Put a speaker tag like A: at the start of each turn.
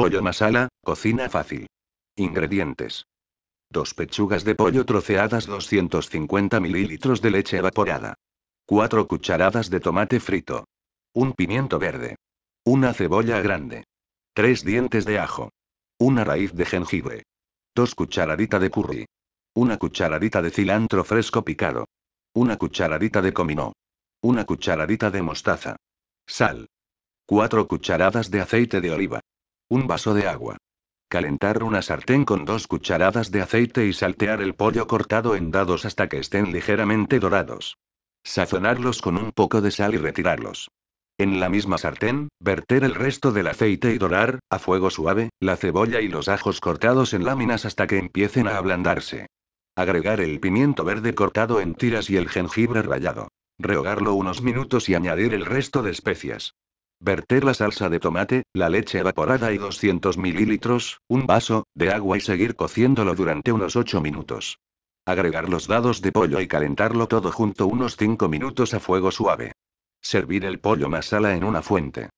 A: Pollo masala, cocina fácil. Ingredientes. Dos pechugas de pollo troceadas 250 mililitros de leche evaporada. 4 cucharadas de tomate frito. Un pimiento verde. Una cebolla grande. Tres dientes de ajo. Una raíz de jengibre. 2 cucharaditas de curry. Una cucharadita de cilantro fresco picado. Una cucharadita de comino. Una cucharadita de mostaza. Sal. 4 cucharadas de aceite de oliva. Un vaso de agua. Calentar una sartén con dos cucharadas de aceite y saltear el pollo cortado en dados hasta que estén ligeramente dorados. Sazonarlos con un poco de sal y retirarlos. En la misma sartén, verter el resto del aceite y dorar, a fuego suave, la cebolla y los ajos cortados en láminas hasta que empiecen a ablandarse. Agregar el pimiento verde cortado en tiras y el jengibre rallado. Rehogarlo unos minutos y añadir el resto de especias. Verter la salsa de tomate, la leche evaporada y 200 mililitros, un vaso, de agua y seguir cociéndolo durante unos 8 minutos. Agregar los dados de pollo y calentarlo todo junto unos 5 minutos a fuego suave. Servir el pollo masala en una fuente.